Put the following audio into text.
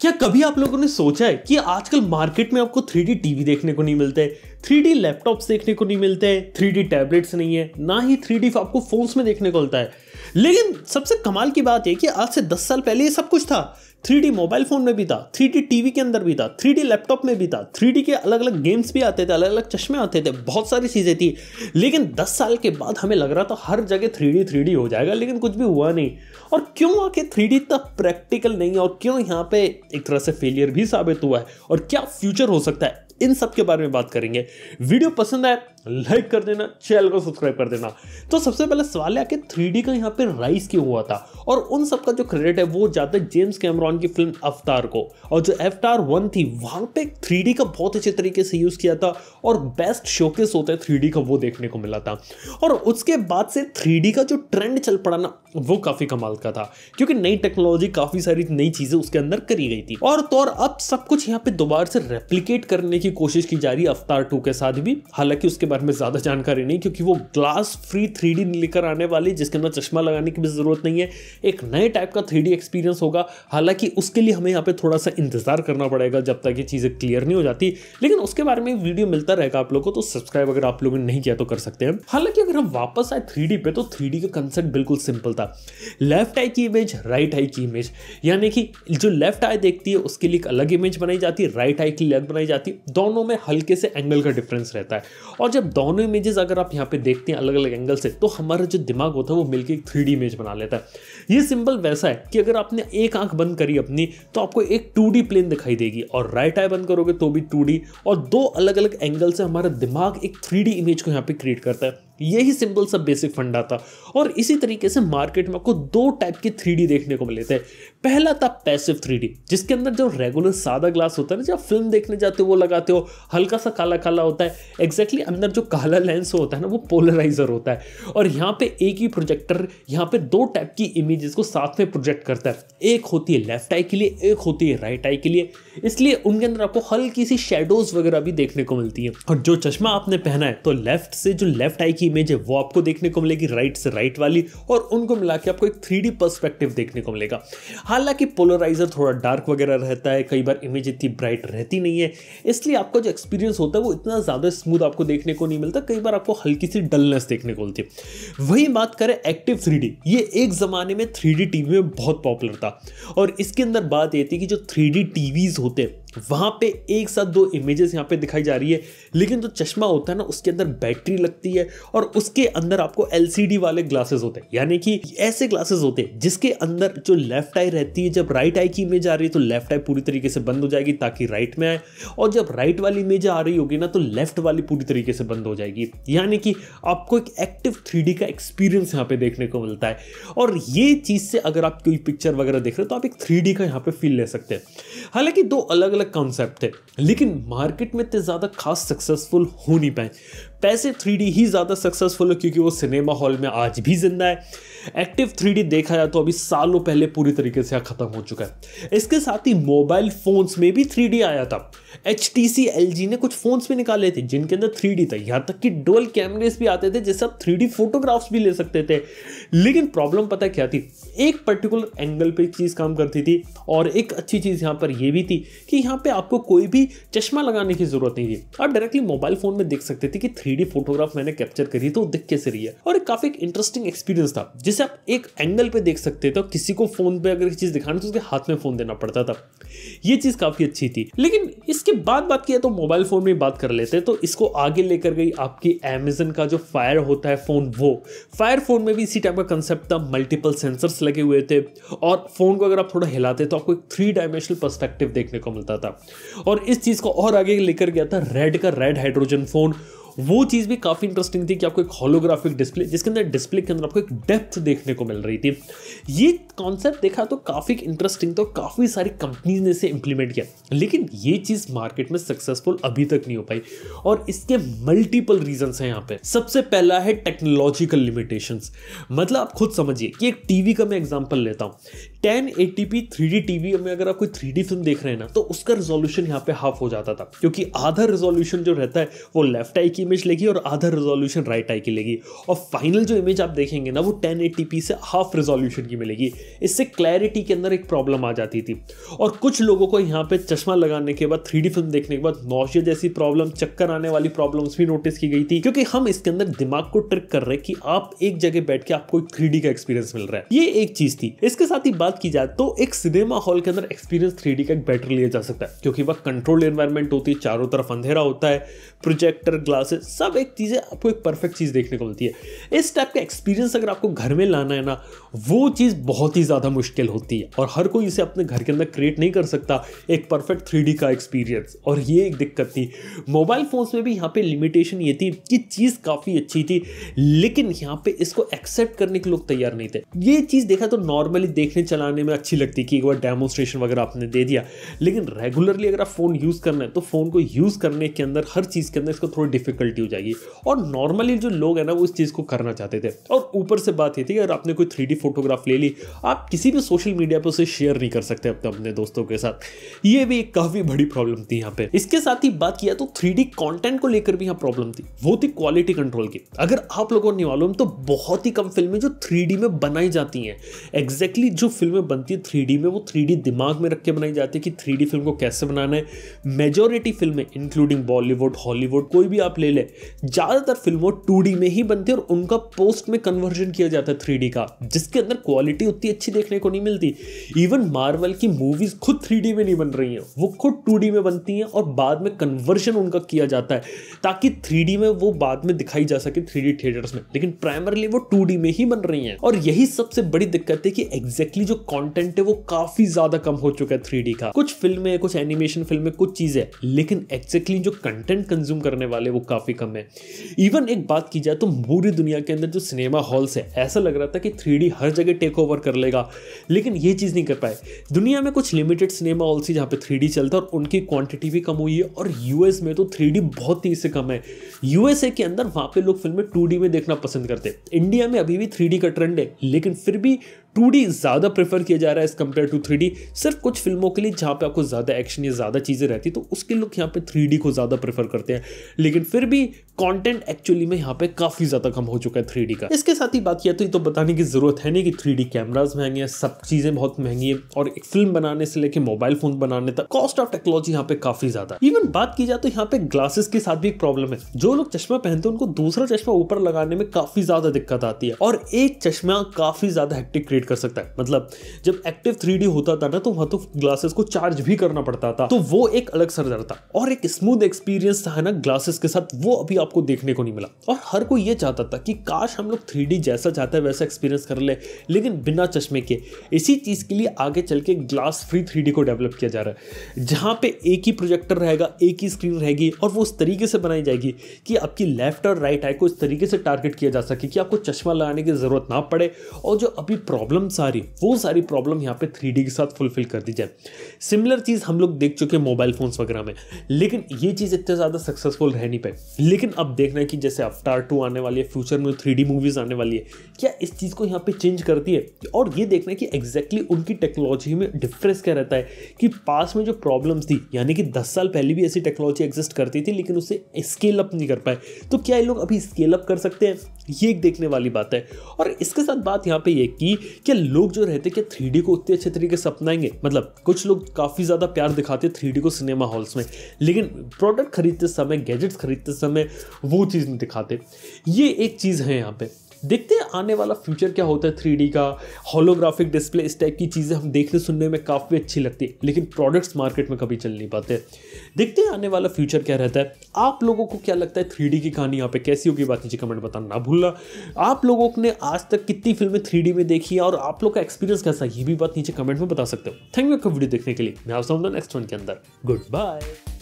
क्या कभी आप लोगों ने सोचा है कि आजकल मार्केट में आपको थ्री टीवी देखने को नहीं मिलते थ्री डी लैपटॉप्स देखने को नहीं मिलते हैं थ्री डी टैबलेट्स नहीं है ना ही थ्री डी आपको फोन्स में देखने को मिलता है लेकिन सबसे कमाल की बात है कि आज से दस साल पहले ये सब कुछ था थ्री मोबाइल फ़ोन में भी था थ्री टीवी के अंदर भी था थ्री लैपटॉप में भी था थ्री के अलग अलग गेम्स भी आते थे अलग अलग चश्मे आते थे बहुत सारी चीज़ें थी लेकिन दस साल के बाद हमें लग रहा था हर जगह थ्री डी हो जाएगा लेकिन कुछ भी हुआ नहीं और क्यों आके थ्री इतना प्रैक्टिकल नहीं है और क्यों यहाँ पे एक तरह से फेलियर भी साबित हुआ है और क्या फ्यूचर हो सकता है इन सब के बारे में बात करेंगे वीडियो पसंद आए लाइक कर देना चैनल को सब्सक्राइब कर देना तो सबसे पहले सवाल है कि थ्री का यहाँ पे राइस क्यों हुआ था और उन सब का जो क्रेडिट है वो जाता है जेम्स कैमरॉन की फिल्म अवतार को और जो अवतार वन थी वहाँ पे थ्री का बहुत अच्छे तरीके से यूज़ किया था और बेस्ट शोकेस होता है थ्री का वो देखने को मिला था और उसके बाद से थ्री का जो ट्रेंड चल पड़ा ना वो काफ़ी कमाल का था क्योंकि नई टेक्नोलॉजी काफ़ी सारी नई चीज़ें उसके अंदर करी गई थी और तो और अब सब कुछ यहाँ पर दोबारा से रेप्लीकेट करने की की कोशिश की जा रही है अवतार टू के साथ भी हालांकि उसके बारे में ज़्यादा जानकारी नहीं क्योंकि वो ग्लास फ्री थ्री लेकर आने वाली जिसके अंदर चश्मा लगाने की भी ज़रूरत नहीं है एक नए टाइप का थ्री एक्सपीरियंस होगा हालांकि उसके लिए हमें यहाँ पे थोड़ा सा इंतज़ार करना पड़ेगा जब तक ये चीज़ें क्लियर नहीं हो जाती लेकिन उसके बारे में वीडियो मिलता रहेगा आप लोग को तो सब्सक्राइब अगर आप लोगों ने नहीं किया तो कर सकते हैं हालांकि अगर हम वापस आए थ्री पे तो थ्री का कंसेप्ट बिल्कुल सिंपल था लेफ्ट आई की इमेज राइट आई की इमेज यानी कि जो लेफ्ट आई देखती है उसके लिए एक अलग इमेज बनाई जाती है राइट आई की अलग बनाई जाती है दोनों में हल्के से एंगल का डिफरेंस रहता है और जब दोनों इमेजेस अगर आप यहाँ पे देखते हैं अलग अलग एंगल से तो हमारा जो दिमाग होता है वो मिलकर एक थ्री इमेज बना लेता है ये सिंपल वैसा है कि अगर आपने एक आंख बंद करी अपनी तो आपको एक टू प्लेन दिखाई देगी और राइट आई बंद करोगे तो भी टू और दो अलग अलग एंगल से हमारा दिमाग एक थ्री इमेज को यहाँ पर क्रिएट करता है यही सिंपल सब बेसिक फंडा था और इसी तरीके से मार्केट में आपको दो टाइप की थ्री देखने को मिले थे पहला था पैसिव थ्री जिसके अंदर जो रेगुलर सादा ग्लास होता है ना जब फिल्म देखने जाते हो वो लगाते हो हल्का सा काला काला होता है एग्जैक्टली exactly अंदर जो काला लेंस होता है ना वो पोलराइजर होता है और यहाँ पे एक ही प्रोजेक्टर यहाँ पे दो टाइप की इमेजेस को साथ में प्रोजेक्ट करता है एक होती है लेफ्ट आई के लिए एक होती है राइट आई के लिए इसलिए उनके अंदर आपको हल्की सी शेडोज वगैरह भी देखने को मिलती है और जो चश्मा आपने पहना है तो लेफ्ट से जो लेफ्ट आई की इमेज है वो आपको देखने को मिलेगी राइट से राइट वाली और उनको मिला के आपको एक थ्री डी देखने को मिलेगा हालांकि पोलराइजर थोड़ा डार्क वगैरह रहता है कई बार इमेज इतनी ब्राइट रहती नहीं है इसलिए आपका जो एक्सपीरियंस होता है वो इतना ज़्यादा स्मूथ आपको देखने को नहीं मिलता कई बार आपको हल्की सी डलनेस देखने को मिलती वही बात करें एक्टिव थ्री ये एक ज़माने में थ्री टीवी में बहुत पॉपुलर था और इसके अंदर बात ये थी कि जो थ्री डी होते हैं वहाँ पे एक साथ दो इमेजेस यहाँ पे दिखाई जा रही है लेकिन जो तो चश्मा होता है ना उसके अंदर बैटरी लगती है और उसके अंदर आपको एलसीडी वाले ग्लासेस होते हैं यानी कि ऐसे ग्लासेस होते हैं जिसके अंदर जो लेफ्ट आई रहती है जब राइट आई की इमेज आ रही है तो लेफ्ट आई पूरी तरीके से बंद हो जाएगी ताकि राइट में आए और जब राइट वाली इमेज आ रही होगी ना तो लेफ्ट वाली पूरी तरीके से बंद हो जाएगी यानी कि आपको एक एक्टिव थ्री का एक्सपीरियंस यहाँ पे देखने को मिलता है और ये चीज़ से अगर आप कोई पिक्चर वगैरह देख रहे हो तो आप एक थ्री का यहाँ पे फील ले सकते हैं हालांकि दो अलग अलग कॉन्सेप्ट है लेकिन मार्केट में इतने ज़्यादा खास सक्सेसफुल हो नहीं पाए पैसे थ्री ही ज़्यादा सक्सेसफुल है क्योंकि वो सिनेमा हॉल में आज भी जिंदा है एक्टिव थ्री देखा जाए तो अभी सालों पहले पूरी तरीके से ख़त्म हो चुका है इसके साथ ही मोबाइल फ़ोन्स में भी थ्री आया था H T C L G ने कुछ फ़ोन्स भी निकाले थे जिनके अंदर थ्री डी था यहाँ तक कि डोल कैमरेज भी आते थे जिससे आप थ्री डी फोटोग्राफ्स भी ले सकते थे लेकिन प्रॉब्लम पता क्या थी एक पर्टिकुलर एंगल पे एक चीज़ काम करती थी और एक अच्छी चीज़ यहाँ पर यह भी थी कि यहाँ पे आपको कोई भी चश्मा लगाने की ज़रूरत नहीं थी आप डायरेक्टली मोबाइल फ़ोन में देख सकते थे कि थ्री फोटोग्राफ मैंने कैप्चर करी तो दिख कैसे रही है और एक काफ़ी इंटरेस्टिंग एक्सपीरियंस था जिसे आप एक एंगल पर देख सकते थे किसी को फ़ोन पर अगर चीज़ दिखाना तो उसके हाथ में फ़ोन देना पड़ता था ये चीज़ काफ़ी अच्छी थी लेकिन इस इसके बाद बात किया तो मोबाइल फ़ोन में बात कर लेते हैं तो इसको आगे लेकर गई आपकी अमेजन का जो फायर होता है फ़ोन वो फायर फ़ोन में भी इसी टाइप का कंसेप्ट था मल्टीपल सेंसर्स लगे हुए थे और फ़ोन को अगर आप थोड़ा हिलाते तो आपको एक थ्री डायमेंशनल पर्सपेक्टिव देखने को मिलता था और इस चीज़ को और आगे लेकर गया था रेड का रेड हाइड्रोजन फ़ोन वो चीज़ भी काफ़ी इंटरेस्टिंग थी कि आपको एक होलोग्राफिक डिस्प्ले जिसके अंदर डिस्प्ले के अंदर आपको एक डेप्थ देखने को मिल रही थी ये कॉन्सेप्ट देखा तो काफ़ी इंटरेस्टिंग तो काफ़ी सारी कंपनीज ने इसे इंप्लीमेंट किया लेकिन ये चीज़ मार्केट में सक्सेसफुल अभी तक नहीं हो पाई और इसके मल्टीपल रीजन है यहाँ पे सबसे पहला है टेक्नोलॉजिकल लिमिटेशन मतलब आप खुद समझिए कि एक टीवी का मैं एग्जाम्पल लेता हूँ ten eighty P three D TV में अगर आप कोई थ्री डी फिल्म देख रहे हैं ना तो उसका रिजोल्यूशन यहाँ पे हाफ हो जाता था क्योंकि आधा रिजोल्यूशन जो रहता है वो लेफ्ट आई की इमेज लेगी और आधा रिजोल्यूशन राइट आई की लेगी और फाइनल जो इमेज आप देखेंगे ना वो टेन एटी पी से हाफ रिजोल्यूशन की मिलेगी इससे क्लैरिटी के अंदर एक प्रॉब्लम आ जाती थी और कुछ लोगों को यहाँ पे चश्मा लगाने के बाद थ्री डी फिल्म देखने के बाद नौशिया जैसी प्रॉब्लम चक्कर आने वाली प्रॉब्लम्स भी नोटिस की गई थी क्योंकि हम इसके अंदर दिमाग को ट्रिक कर रहे हैं कि आप एक जगह बैठ के आपको थ्री डी का एक्सपीरियंस मिल रहा है ये एक चीज थी इसके साथ ही बात की जाए तो एक सिनेमा हॉल के अंदर एक्सपीरियंस थ्री का एक बेटर लिया जा सकता है क्योंकि वह कंट्रोल एनवायरमेंट होती है चारों तरफ अंधेरा होता है प्रोजेक्टर ग्लासेस सब एक चीज़ें आपको एक परफेक्ट चीज़ देखने को मिलती है इस टाइप का एक्सपीरियंस अगर आपको घर में लाना है ना वो चीज़ बहुत ही ज़्यादा मुश्किल होती है और हर कोई इसे अपने घर के अंदर क्रिएट नहीं कर सकता एक परफेक्ट थ्री का एक्सपीरियंस और ये एक दिक्कत थी मोबाइल फ़ोन्स में भी यहाँ पर लिमिटेशन ये थी कि चीज़ काफ़ी अच्छी थी लेकिन यहाँ पर इसको एक्सेप्ट करने के लोग तैयार नहीं थे ये चीज़ देखा तो नॉर्मली देखने चलाने में अच्छी लगती कि एक बार डेमोस्ट्रेशन वगैरह आपने दे दिया लेकिन रेगुलरली अगर आप फ़ोन यूज़ करना है तो फ़ोन को यूज़ करने के अंदर हर चीज़ चीज़ के अंदर इसको थोड़ी डिफिकल्टी हो जाएगी और नॉर्मली जो लोग हैं ना वो इस चीज़ को करना चाहते थे और ऊपर से बात ये थी कि अगर आपने कोई थ्री फोटोग्राफ ले ली आप किसी भी सोशल मीडिया पर उसे शेयर नहीं कर सकते अपने अपने दोस्तों के साथ ये भी एक काफ़ी बड़ी प्रॉब्लम थी यहाँ पे इसके साथ ही बात किया तो थ्री डी को लेकर भी यहाँ प्रॉब्लम थी वो थी क्वालिटी कंट्रोल की अगर आप लोगों ने मालूम तो बहुत ही कम फिल्में जो थ्री में बनाई जाती हैं एग्जैक्टली exactly जो फिल्में बनती है थ्री में वो थ्री दिमाग में रख के बनाई जाती है कि थ्री फिल्म को कैसे बनाना है मेजोरिटी फिल्में इंक्लूडिंग बॉलीवुड हॉलीवुड बॉलीवुड कोई भी आप ले लें ज़्यादातर फिल्मों टू में ही बनती है और उनका पोस्ट में कन्वर्जन किया जाता है थ्री का जिसके अंदर क्वालिटी उतनी अच्छी देखने को नहीं मिलती इवन मार्वल की मूवीज़ खुद थ्री में नहीं बन रही हैं वो खुद टू में बनती हैं और बाद में कन्वर्जन उनका किया जाता है ताकि थ्री में वो बाद में दिखाई जा सके थ्री थिएटर्स में लेकिन प्राइमरली वो टू में ही बन रही हैं और यही सबसे बड़ी दिक्कत है कि एग्जैक्टली जो कॉन्टेंट है वो काफी ज्यादा कम हो चुका है थ्री का कुछ फिल्में कुछ एनिमेशन फिल्में कुछ चीजें लेकिन एग्जैक्टली जो कंटेंट कंज्यूम करने वाले वो काफ़ी कम है इवन एक बात की जाए तो पूरी दुनिया के अंदर जो सिनेमा हॉल्स है ऐसा लग रहा था कि थ्री हर जगह टेक ओवर कर लेगा लेकिन ये चीज़ नहीं कर पाए दुनिया में कुछ लिमिटेड सिनेमा हॉल्स ही जहाँ पर थ्री चलता है और उनकी क्वान्टिटी भी कम हुई है और यू में तो थ्री बहुत तेज़ी से कम है यू के अंदर वहाँ पर लोग फिल्में टू में देखना पसंद करते हैं इंडिया में अभी भी थ्री का ट्रेंड है लेकिन फिर भी टू ज़्यादा प्रेफर किया जा रहा है एज़ कम्पेयर टू थ्री सिर्फ कुछ फिल्मों के लिए जहाँ पे आपको ज़्यादा एक्शन या ज़्यादा चीज़ें रहती तो उसके लोग यहाँ पे थ्री को ज़्यादा प्रेफर करते हैं लेकिन फिर भी कंटेंट एक्चुअली में यहाँ पे काफ़ी ज़्यादा कम हो चुका है थ्री का इसके साथ ही बात किया तो ये तो बताने की ज़रूरत है नहीं कि थ्री डी कैमराज महंगे हैं सब चीज़ें बहुत महंगी है और एक फिल्म बनाने से लेकर मोबाइल फ़ोन बनाने तक कॉस्ट ऑफ टेक्नोलॉजी यहाँ पे काफ़ी ज़्यादा इवन बात की जाए तो यहाँ पे ग्लासेस के साथ भी एक प्रॉब्लम है जो लोग चश्मा पहनते हैं उनको दूसरा चश्मा ऊपर लगाने में काफ़ी ज़्यादा दिक्कत आती है और एक चश्मा काफ़ी ज़्यादा हेक्टिक क्रिएट कर सकता है मतलब जब एक्टिव थ्री होता था ना तो वहां तो ग्लासेस को चार्ज भी करना पड़ता था तो वो एक अलग सरदर था और एक स्मूथ एक्सपीरियंस था ना ग्लासेस के साथ वो अभी आपको देखने को नहीं मिला और हर कोई ये चाहता था कि काश हम लोग थ्री जैसा चाहते हैं वैसा एक्सपीरियंस कर ले लेकिन बिना चश्मे के इसी चीज़ के लिए आगे चल के ग्लास फ्री थ्री को डेवलप किया जा रहा है जहां पे एक ही प्रोजेक्टर रहेगा एक ही स्क्रीन रहेगी और वो उस तरीके से बनाई जाएगी कि आपकी लेफ्ट और राइट आई को इस तरीके से टारगेट किया जा सके कि आपको चश्मा लगाने की ज़रूरत ना पड़े और जो अभी प्रॉब्लम प्रॉब्लम सारी वो सारी प्रॉब्लम यहाँ पे थ्री के साथ फुलफिल कर दी जाए सिमिलर चीज़ हम लोग देख चुके हैं मोबाइल फ़ोन्स वगैरह में लेकिन ये चीज़ इतने ज़्यादा सक्सेसफुल रह नहीं पाए लेकिन अब देखना है कि जैसे अवतार टू आने वाली है फ्यूचर में थ्री मूवीज़ आने वाली है क्या इस चीज़ को यहाँ पर चेंज करती है और ये देखना है कि एग्जैक्टली उनकी टेक्नोलॉजी में डिफरेंस क्या रहता है कि पास में जो प्रॉब्लम्स थी यानी कि दस साल पहले भी ऐसी टेक्नोलॉजी एग्जिस्ट करती थी लेकिन उसे स्केल अप नहीं कर पाए तो क्या ये लोग अभी स्केल अप कर सकते हैं ये एक देखने वाली बात है और इसके साथ बात यहाँ पे ये की कि लोग जो रहते कि थ्री को उतने अच्छे तरीके से अपनाएंगे मतलब कुछ लोग काफ़ी ज़्यादा प्यार दिखाते थ्री डी को सिनेमा हॉल्स में लेकिन प्रोडक्ट खरीदते समय गैजेट्स खरीदते समय वो चीज़ नहीं दिखाते ये एक चीज़ है यहाँ पे देखते हैं आने वाला फ्यूचर क्या होता है थ्री का होलोग्राफिक डिस्प्ले इस टाइप की चीज़ें हम देखने सुनने में काफ़ी अच्छी लगती है लेकिन प्रोडक्ट्स मार्केट में कभी चल नहीं पाते देखते हैं आने वाला फ्यूचर क्या रहता है आप लोगों को क्या लगता है थ्री की कहानी यहाँ पे कैसी होगी बात नीचे कमेंट बताना ना भूलना आप लोगों ने आज तक कितनी फिल्में थ्री में देखी है और आप लोग का एक्सपीरियंस कैसा ये भी बात नीचे कमेंट में बता सकते हो थैंक यू वीडियो देखने के लिए मैं समझा नेक्स्ट वन के अंदर गुड बाय